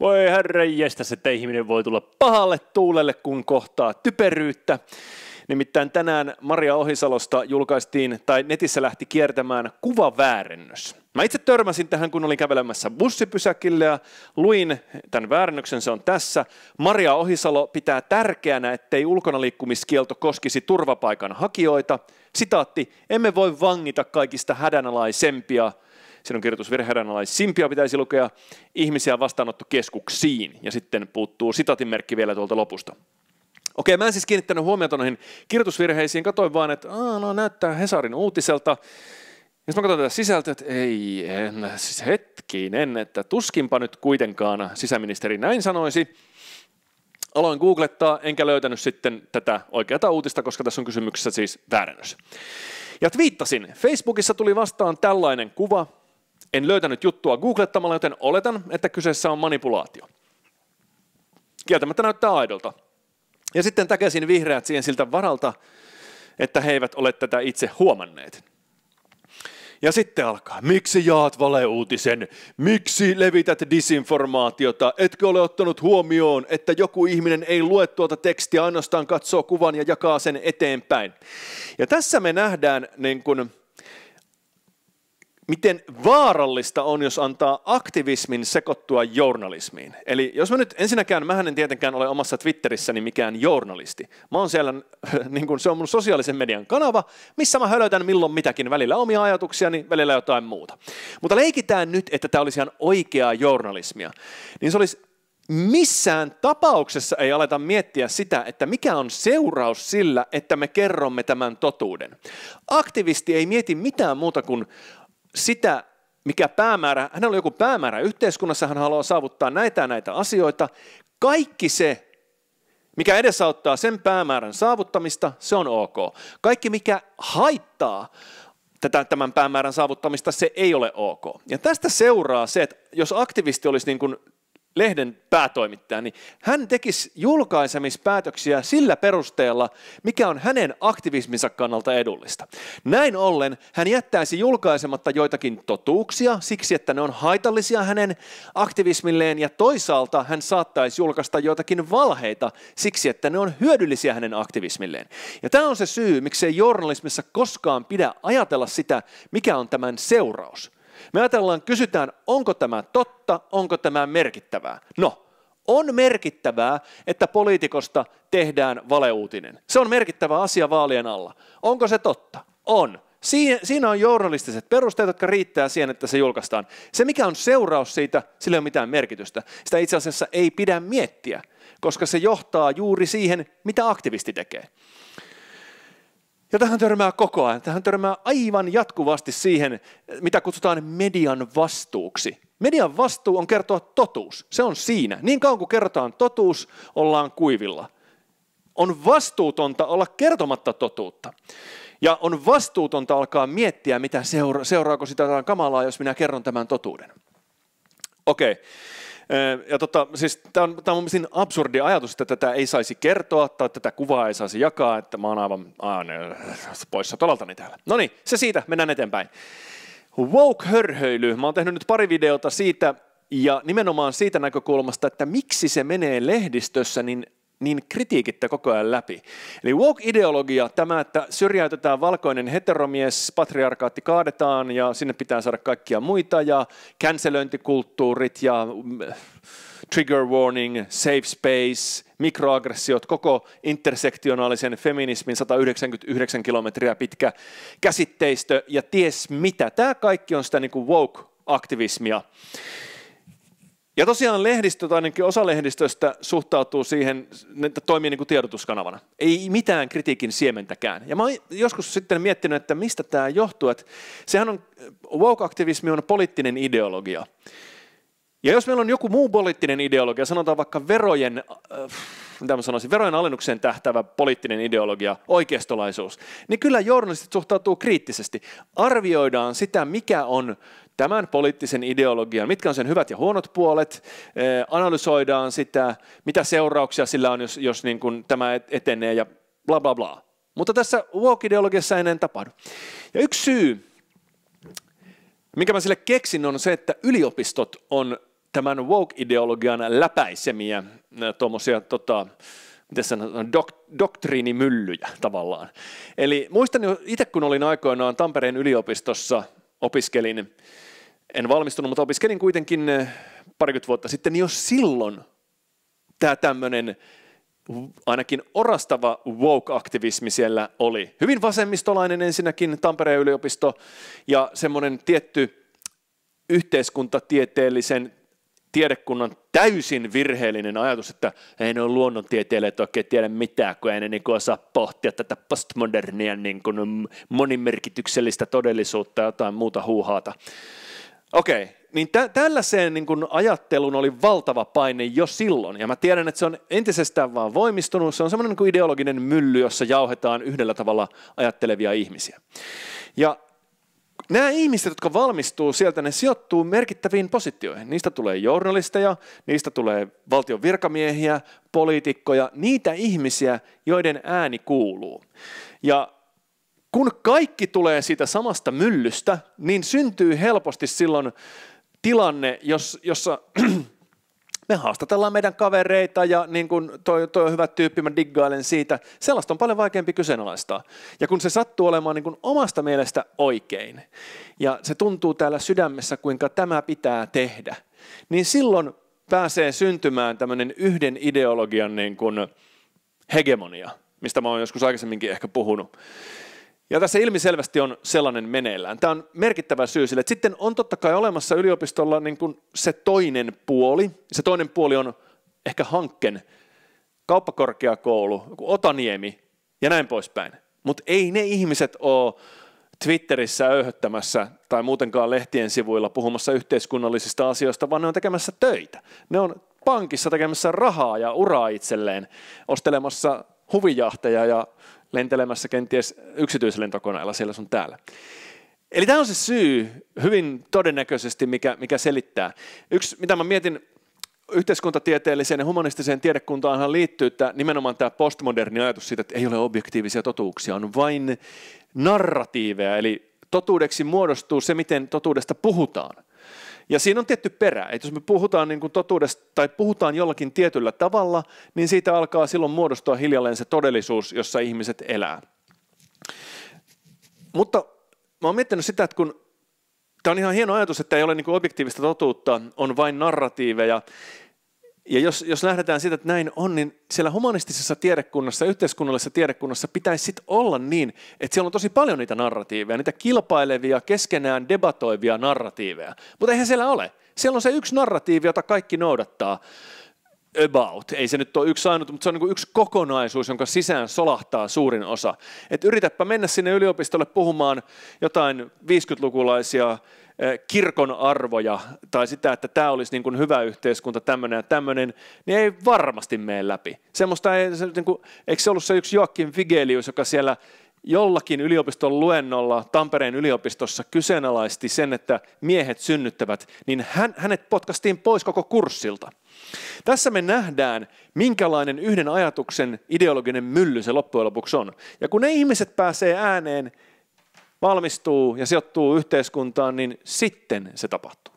Voi herra jestas, että ihminen voi tulla pahalle tuulelle, kun kohtaa typeryyttä. Nimittäin tänään Maria Ohisalosta julkaistiin, tai netissä lähti kiertämään kuvaväärennös. Mä itse törmäsin tähän, kun olin kävelemässä bussipysäkille ja luin tämän väärännöksen, se on tässä. Maria Ohisalo pitää tärkeänä, ettei ulkonaliikkumiskielto koskisi turvapaikan hakijoita. Sitaatti, emme voi vangita kaikista hädänalaisempia, Siinä on kirjoitus virheenalaisimpia pitäisi lukea ihmisiä vastaanottokeskuksiin. Ja sitten puuttuu sitatinmerkki vielä tuolta lopusta. Okei, mä en siis kiinnittänyt huomiota noihin kirjoitusvirheisiin, katoin vaan, että Aa, no näyttää Hesarin uutiselta. Ja sitten mä katson tätä sisältöä, että ei, en, siis hetkinen, että tuskinpa nyt kuitenkaan sisäministeri näin sanoisi. Aloin googlettaa, enkä löytänyt sitten tätä oikeata uutista, koska tässä on kysymyksessä siis väärännös. Ja twiittasin, Facebookissa tuli vastaan tällainen kuva, en löytänyt juttua googlettamalla, joten oletan, että kyseessä on manipulaatio. Kieltämättä näyttää aidolta. Ja sitten takaisin vihreät siihen siltä varalta, että he eivät ole tätä itse huomanneet. Ja sitten alkaa, miksi jaat valeuutisen, miksi levität disinformaatiota, etkö ole ottanut huomioon, että joku ihminen ei lue tuota tekstiä, ainoastaan katsoo kuvan ja jakaa sen eteenpäin. Ja tässä me nähdään niin kuin, miten vaarallista on, jos antaa aktivismin sekoittua journalismiin. Eli jos mä nyt ensinnäkään, mä en tietenkään ole omassa Twitterissäni mikään journalisti. Mä oon siellä, niin kun se on mun sosiaalisen median kanava, missä mä hölytän milloin mitäkin, välillä omia ajatuksiani, välillä jotain muuta. Mutta leikitään nyt, että tämä olisi ihan oikeaa journalismia. Niin se olisi missään tapauksessa ei aleta miettiä sitä, että mikä on seuraus sillä, että me kerromme tämän totuuden. Aktivisti ei mieti mitään muuta kuin sitä, mikä päämäärä, hänellä on joku päämäärä yhteiskunnassa, hän haluaa saavuttaa näitä ja näitä asioita. Kaikki se, mikä edesauttaa sen päämäärän saavuttamista, se on ok. Kaikki, mikä haittaa tätä, tämän päämäärän saavuttamista, se ei ole ok. Ja tästä seuraa se, että jos aktivisti olisi niin kuin lehden päätoimittaja, niin hän tekisi julkaisemispäätöksiä sillä perusteella, mikä on hänen aktivisminsa kannalta edullista. Näin ollen hän jättäisi julkaisematta joitakin totuuksia siksi, että ne on haitallisia hänen aktivismilleen ja toisaalta hän saattaisi julkaista joitakin valheita siksi, että ne on hyödyllisiä hänen aktivismilleen. Ja tämä on se syy, miksei journalismissa koskaan pidä ajatella sitä, mikä on tämän seuraus. Me ajatellaan, kysytään, onko tämä totta, onko tämä merkittävää. No, on merkittävää, että poliitikosta tehdään valeuutinen. Se on merkittävä asia vaalien alla. Onko se totta? On. Siinä on journalistiset perusteet, jotka riittää siihen, että se julkaistaan. Se, mikä on seuraus siitä, sillä ei ole mitään merkitystä. Sitä itse asiassa ei pidä miettiä, koska se johtaa juuri siihen, mitä aktivisti tekee. Ja tähän törmää koko ajan. Tähän törmää aivan jatkuvasti siihen, mitä kutsutaan median vastuuksi. Median vastuu on kertoa totuus. Se on siinä. Niin kauan kuin kerrotaan totuus, ollaan kuivilla. On vastuutonta olla kertomatta totuutta. Ja on vastuutonta alkaa miettiä, mitä seura- seuraako sitä kamalaa, jos minä kerron tämän totuuden. Okei. Okay. Ja tota, siis tämä on, tää on niin absurdi ajatus, että tätä ei saisi kertoa tai tätä kuvaa ei saisi jakaa, että mä oon aivan aah, poissa tolaltani täällä. No niin, se siitä, mennään eteenpäin. Woke-hörhöily. Mä oon tehnyt nyt pari videota siitä, ja nimenomaan siitä näkökulmasta, että miksi se menee lehdistössä niin niin kritiikittä koko ajan läpi. Eli woke-ideologia, tämä, että syrjäytetään valkoinen heteromies, patriarkaatti kaadetaan ja sinne pitää saada kaikkia muita ja cancelöintikulttuurit ja mm, trigger warning, safe space, mikroaggressiot, koko intersektionaalisen feminismin 199 kilometriä pitkä käsitteistö ja ties mitä. Tämä kaikki on sitä niin kuin woke-aktivismia. Ja tosiaan tai ainakin osa lehdistöstä, suhtautuu siihen, että toimii niin kuin tiedotuskanavana. Ei mitään kritiikin siementäkään. Ja mä oon joskus sitten miettinyt, että mistä tämä johtuu. Että sehän on, woke-aktivismi on poliittinen ideologia. Ja jos meillä on joku muu poliittinen ideologia, sanotaan vaikka verojen, äh, mitä mä sanoisin, verojen alennukseen tähtävä poliittinen ideologia, oikeistolaisuus, niin kyllä journalistit suhtautuu kriittisesti. Arvioidaan sitä, mikä on tämän poliittisen ideologian, mitkä on sen hyvät ja huonot puolet, eh, analysoidaan sitä, mitä seurauksia sillä on, jos, jos niin kuin tämä etenee ja bla bla bla. Mutta tässä woke-ideologiassa ei enää tapahdu. Ja yksi syy, minkä mä sille keksin, on se, että yliopistot on tämän woke-ideologian läpäisemiä eh, tuommoisia tota, miten sanotaan, dok, doktriinimyllyjä tavallaan. Eli muistan jo itse, kun olin aikoinaan Tampereen yliopistossa, opiskelin en valmistunut, mutta opiskelin kuitenkin eh, parikymmentä vuotta sitten, niin jo silloin tämä tämmöinen ainakin orastava woke-aktivismi siellä oli. Hyvin vasemmistolainen ensinnäkin Tampereen yliopisto ja semmoinen tietty yhteiskuntatieteellisen tiedekunnan täysin virheellinen ajatus, että ei ne ole luonnontieteilijät oikein tiedä mitään, kun ei ne niin osaa pohtia tätä postmodernia niin kuin mm, monimerkityksellistä todellisuutta ja jotain muuta huuhaata. Okei, okay. niin tä- tällaiseen niin kun ajatteluun oli valtava paine jo silloin, ja mä tiedän, että se on entisestään vaan voimistunut, se on semmoinen niin ideologinen mylly, jossa jauhetaan yhdellä tavalla ajattelevia ihmisiä. Ja nämä ihmiset, jotka valmistuu sieltä, ne sijoittuu merkittäviin positioihin. Niistä tulee journalisteja, niistä tulee valtion virkamiehiä, poliitikkoja, niitä ihmisiä, joiden ääni kuuluu. Ja kun kaikki tulee siitä samasta myllystä, niin syntyy helposti silloin tilanne, jos, jossa me haastatellaan meidän kavereita ja niin kuin toi, toi on hyvä tyyppi, mä diggailen siitä. Sellaista on paljon vaikeampi kyseenalaistaa. Ja kun se sattuu olemaan niin kuin omasta mielestä oikein ja se tuntuu täällä sydämessä, kuinka tämä pitää tehdä, niin silloin pääsee syntymään tämmöinen yhden ideologian niin kuin hegemonia, mistä mä oon joskus aikaisemminkin ehkä puhunut. Ja tässä ilmiselvästi on sellainen meneillään. Tämä on merkittävä syy sille. sitten on totta kai olemassa yliopistolla niin kuin se toinen puoli. Se toinen puoli on ehkä hankken, kauppakorkeakoulu, Otaniemi ja näin poispäin. Mutta ei ne ihmiset ole Twitterissä öyhöttämässä tai muutenkaan lehtien sivuilla puhumassa yhteiskunnallisista asioista, vaan ne on tekemässä töitä. Ne on pankissa tekemässä rahaa ja uraa itselleen, ostelemassa huvijahteja ja lentelemässä kenties yksityislentokoneella siellä sun täällä. Eli tämä on se syy hyvin todennäköisesti, mikä, mikä selittää. Yksi, mitä mä mietin yhteiskuntatieteelliseen ja humanistiseen tiedekuntaanhan liittyy että nimenomaan tämä postmoderni ajatus siitä, että ei ole objektiivisia totuuksia, on vain narratiiveja, eli totuudeksi muodostuu se, miten totuudesta puhutaan. Ja siinä on tietty perä, että jos me puhutaan niin kuin totuudesta tai puhutaan jollakin tietyllä tavalla, niin siitä alkaa silloin muodostua hiljalleen se todellisuus, jossa ihmiset elää. Mutta mä oon miettinyt sitä, että kun tämä on ihan hieno ajatus, että ei ole niin objektiivista totuutta, on vain narratiiveja, ja jos, jos lähdetään siitä, että näin on, niin siellä humanistisessa tiedekunnassa, yhteiskunnallisessa tiedekunnassa pitäisi sit olla niin, että siellä on tosi paljon niitä narratiiveja, niitä kilpailevia, keskenään debatoivia narratiiveja. Mutta eihän siellä ole. Siellä on se yksi narratiivi, jota kaikki noudattaa about. Ei se nyt ole yksi ainut, mutta se on niin yksi kokonaisuus, jonka sisään solahtaa suurin osa. Et yritäpä mennä sinne yliopistolle puhumaan jotain 50-lukulaisia kirkon arvoja tai sitä, että tämä olisi niin kuin hyvä yhteiskunta, tämmöinen ja tämmöinen, niin ei varmasti mene läpi. Semmoista ei, se, niin kuin, eikö se ollut se yksi Joakim Figelius, joka siellä jollakin yliopiston luennolla Tampereen yliopistossa kyseenalaisti sen, että miehet synnyttävät, niin hän, hänet potkastiin pois koko kurssilta. Tässä me nähdään, minkälainen yhden ajatuksen ideologinen mylly se loppujen lopuksi on. Ja kun ne ihmiset pääsee ääneen, valmistuu ja sijoittuu yhteiskuntaan, niin sitten se tapahtuu.